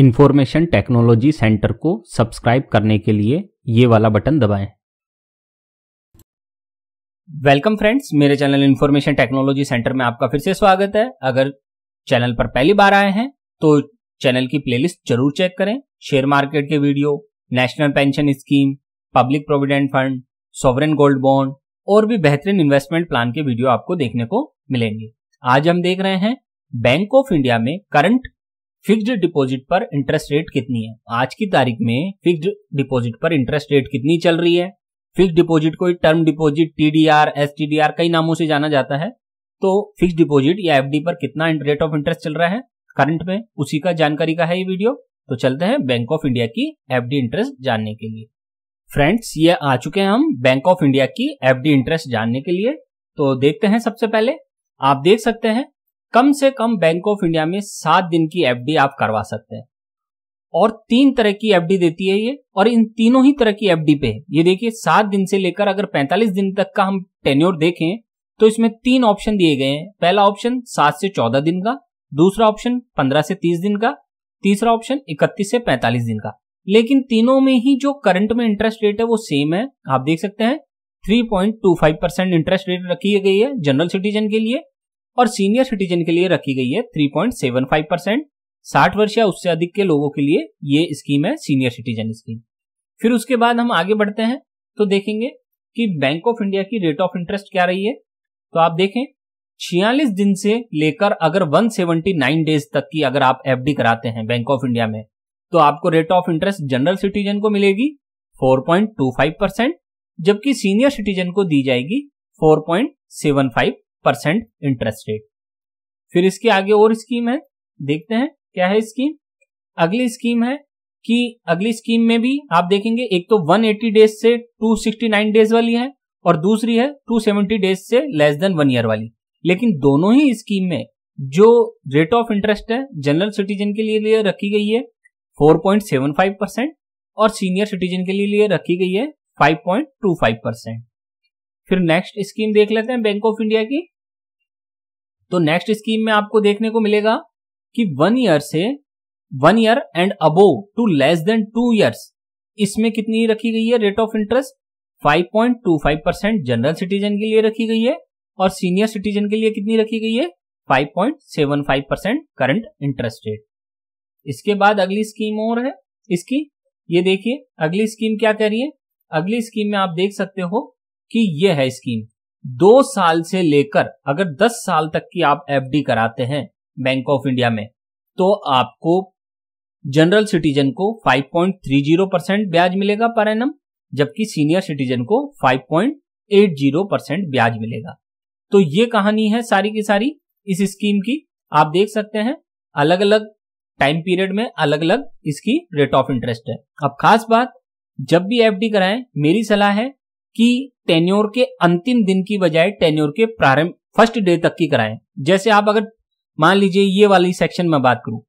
Information technology centre को subscribe करने के लिए ये वाला बटन दबाएं। वेलकम फ्रेंड्स मेरे चैनल इंफॉर्मेशन टेक्नोलॉजी सेंटर में आपका फिर से स्वागत है अगर चैनल पर पहली बार आए हैं तो चैनल की प्लेलिस्ट जरूर चेक करें शेयर मार्केट के video national pension scheme public provident fund sovereign gold bond और भी बेहतरीन इन्वेस्टमेंट प्लान के वीडियो आपको देखने को मिलेंगे आज हम देख रहे हैं बैंक ऑफ इंडिया में करंट फिक्स्ड डिपॉजिट पर इंटरेस्ट रेट कितनी है आज की तारीख में फिक्स्ड डिपॉजिट पर इंटरेस्ट रेट कितनी चल रही है फिक्स डिपॉजिट को टर्म डिपॉजिट टीडीआर एसटीडीआर कई नामों से जाना जाता है तो फिक्स डिपॉजिट या एफडी पर कितना रेट ऑफ इंटरेस्ट चल रहा है करंट में उसी का जानकारी का है ये वीडियो तो चलते हैं बैंक ऑफ इंडिया की एफडी इंटरेस्ट जानने के लिए फ्रेंड्स ये आ चुके हैं हम बैंक ऑफ इंडिया की एफडी इंटरेस्ट जानने के लिए तो देखते हैं सबसे पहले आप देख सकते हैं कम से कम बैंक ऑफ इंडिया में सात दिन की एफडी आप करवा सकते हैं और तीन तरह की एफडी देती है ये और इन तीनों ही तरह की एफडी पे ये देखिए सात दिन से लेकर अगर पैंतालीस दिन तक का हम टेन्योर देखें तो इसमें तीन ऑप्शन दिए गए हैं पहला ऑप्शन सात से चौदह दिन का दूसरा ऑप्शन पंद्रह से तीस दिन का तीसरा ऑप्शन इकतीस से पैंतालीस दिन का लेकिन तीनों में ही जो करंट में इंटरेस्ट रेट है वो सेम है आप देख सकते हैं 3.25 परसेंट इंटरेस्ट रेट रखी गई है जनरल सिटीजन के लिए और सीनियर सिटीजन के लिए रखी गई है 3.75 परसेंट साठ वर्ष या उससे अधिक के लोगों के लिए ये स्कीम है सीनियर सिटीजन स्कीम फिर उसके बाद हम आगे बढ़ते हैं तो देखेंगे कि बैंक ऑफ इंडिया की रेट ऑफ इंटरेस्ट क्या रही है तो आप देखें छियालीस दिन से लेकर अगर 179 डेज तक की अगर आप एफडी कराते हैं बैंक ऑफ इंडिया में तो आपको rate of interest general citizen को मिलेगी 4.25 परसेंट जबकि सीनियर सिटीजन को दी जाएगी 4.75 परसेंट इंटरेस्ट रेट फिर इसके आगे और स्कीम है देखते हैं क्या है स्कीम अगली स्कीम है कि अगली स्कीम में भी आप देखेंगे एक तो 180 डेज से 269 डेज वाली है और दूसरी है 270 डेज से लेस देन वन ईयर वाली लेकिन दोनों ही स्कीम में जो रेट ऑफ इंटरेस्ट है जनरल सिटीजन के लिए लिए रखी गई है 4.75 परसेंट और सीनियर सिटीजन के लिए लिए रखी गई है 5.25 परसेंट फिर नेक्स्ट स्कीम देख लेते हैं बैंक ऑफ इंडिया की तो नेक्स्ट स्कीम में आपको देखने को मिलेगा कि वन ईयर से one year and above two less than two years इसमें कितनी रखी गई है rate of interest 5.25 percent general citizen के लिए रखी गई है और सीनियर सिटीजन के लिए कितनी रखी गई है 5.75 परसेंट करंट इंटरेस्ट रेट इसके बाद अगली स्कीम और है इसकी ये देखिए अगली स्कीम क्या कह रही है अगली स्कीम में आप देख सकते हो कि ये है स्कीम दो साल से लेकर अगर दस साल तक की आप एफडी कराते हैं बैंक ऑफ इंडिया में तो आपको जनरल सिटीजन को 5.30 परसेंट ब्याज मिलेगा पर एनम जबकि सीनियर सिटीजन को 5.80 परसेंट ब्याज मिलेगा तो ये कहानी है सारी की सारी इस स्कीम की आप देख सकते हैं अलग अलग टाइम पीरियड में अलग अलग इसकी रेट ऑफ इंटरेस्ट है अब खास बात जब भी एफडी कराएं मेरी सलाह है कि टेन्योर के अंतिम दिन की बजाय टेन्योर के प्रारंभ फर्स्ट डे तक की कराएं जैसे आप अगर मान लीजिए ये वाली सेक्शन में बात करूं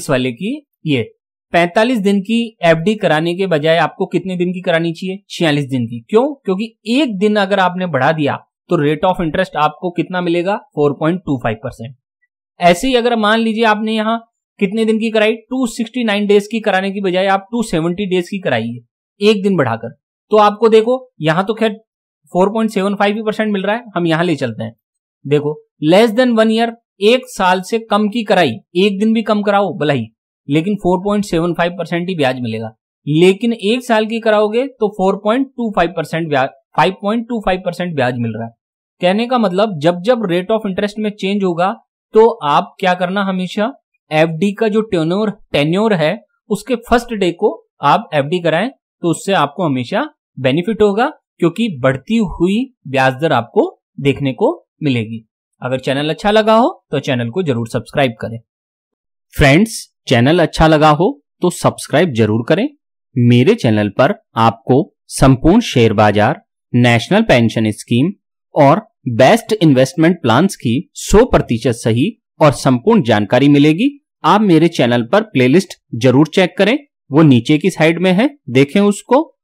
इस वाले की ये 45 दिन की एफडी कराने के बजाय आपको कितने दिन की करानी चाहिए छियालीस दिन की क्यों क्योंकि एक दिन अगर आपने बढ़ा दिया तो रेट ऑफ इंटरेस्ट आपको कितना मिलेगा 4.25 परसेंट ऐसे ही अगर मान लीजिए आपने यहां कितने दिन की कराई 269 डेज की कराने की बजाय आप 270 डेज की कराइए एक दिन बढ़ाकर तो आपको देखो यहां तो खैर 4.75 ही परसेंट मिल रहा है हम यहां ले चलते हैं देखो लेस देन वन ईयर एक साल से कम की कराई एक दिन भी कम कराओ भला ही लेकिन 4.75 परसेंट ही ब्याज मिलेगा लेकिन एक साल की कराओगे तो 4.25 परसेंट ब्याज फाइव परसेंट ब्याज मिल रहा है कहने का मतलब जब जब रेट ऑफ इंटरेस्ट में चेंज होगा तो आप क्या करना हमेशा एफडी का जो टेन्योर टेन्योर है उसके फर्स्ट डे को आप एफडी कराएं तो उससे आपको हमेशा बेनिफिट होगा क्योंकि बढ़ती हुई ब्याज दर आपको देखने को मिलेगी अगर चैनल अच्छा लगा हो तो चैनल को जरूर सब्सक्राइब करें फ्रेंड्स चैनल अच्छा लगा हो तो सब्सक्राइब जरूर करें मेरे चैनल पर आपको संपूर्ण शेयर बाजार नेशनल पेंशन स्कीम और बेस्ट इन्वेस्टमेंट प्लान्स की 100 प्रतिशत सही और संपूर्ण जानकारी मिलेगी आप मेरे चैनल पर प्लेलिस्ट जरूर चेक करें वो नीचे की साइड में है देखें उसको